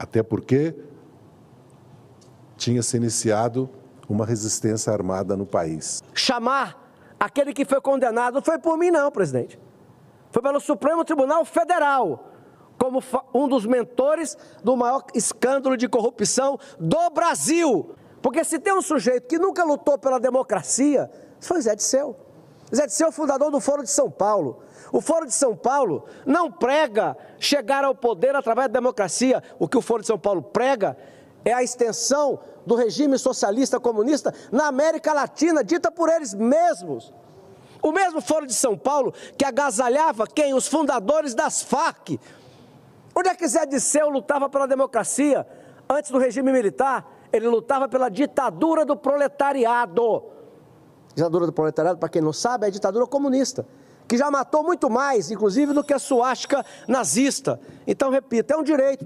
Até porque tinha se iniciado uma resistência armada no país. Chamar aquele que foi condenado não foi por mim, não, presidente. Foi pelo Supremo Tribunal Federal, como um dos mentores do maior escândalo de corrupção do Brasil. Porque se tem um sujeito que nunca lutou pela democracia, foi Zé de Seu. Zé de Dirceu é fundador do Fórum de São Paulo. O Fórum de São Paulo não prega chegar ao poder através da democracia. O que o Fórum de São Paulo prega é a extensão do regime socialista comunista na América Latina, dita por eles mesmos. O mesmo Fórum de São Paulo que agasalhava quem? Os fundadores das Farc. Onde é que Zé Dirceu lutava pela democracia? Antes do regime militar, ele lutava pela ditadura do proletariado ditadura do proletariado, para quem não sabe, é a ditadura comunista, que já matou muito mais, inclusive, do que a suástica nazista. Então, repito, é um direito